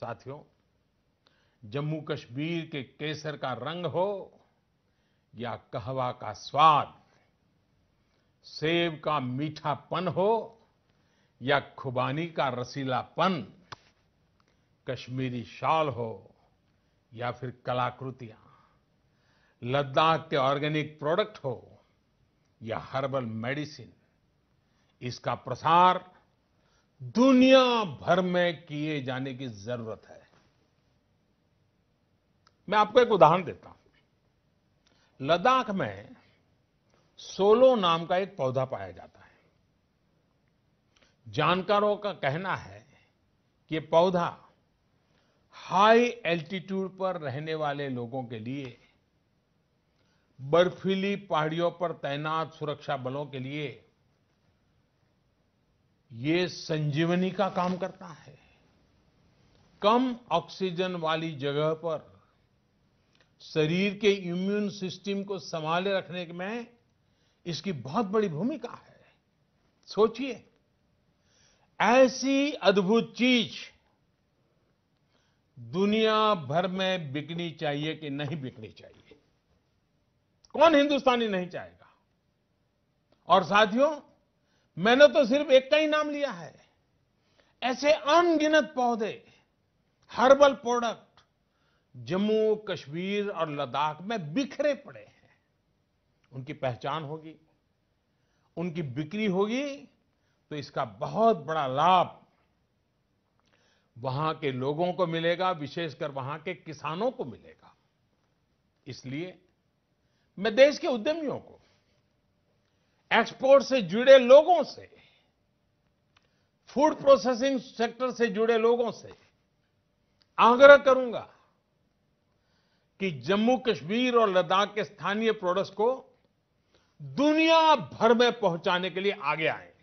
साथियों जम्मू कश्मीर के केसर का रंग हो या कहवा का स्वाद सेब का मीठापन हो या खुबानी का रसीलापन कश्मीरी शाल हो या फिर कलाकृतियां लद्दाख के ऑर्गेनिक प्रोडक्ट हो या हर्बल मेडिसिन इसका प्रसार दुनिया भर में किए जाने की जरूरत है मैं आपको एक उदाहरण देता हूं लद्दाख में सोलो नाम का एक पौधा पाया जाता है जानकारों का कहना है कि पौधा हाई एल्टीट्यूड पर रहने वाले लोगों के लिए बर्फीली पहाड़ियों पर तैनात सुरक्षा बलों के लिए ये संजीवनी का काम करता है कम ऑक्सीजन वाली जगह पर शरीर के इम्यून सिस्टम को संभाले रखने में इसकी बहुत बड़ी भूमिका है सोचिए ऐसी अद्भुत चीज दुनिया भर में बिकनी चाहिए कि नहीं बिकनी चाहिए कौन हिंदुस्तानी नहीं चाहेगा और साथियों मैंने तो सिर्फ एक का ही नाम लिया है ऐसे अनगिनत पौधे हर्बल प्रोडक्ट जम्मू कश्मीर और लद्दाख में बिखरे पड़े हैं उनकी पहचान होगी उनकी बिक्री होगी तो इसका बहुत बड़ा लाभ वहां के लोगों को मिलेगा विशेषकर वहां के किसानों को मिलेगा इसलिए मैं देश के उद्यमियों को एक्सपोर्ट से जुड़े लोगों से फूड प्रोसेसिंग सेक्टर से जुड़े लोगों से आग्रह करूंगा कि जम्मू कश्मीर और लद्दाख के स्थानीय प्रोडक्ट्स को दुनिया भर में पहुंचाने के लिए आगे आएं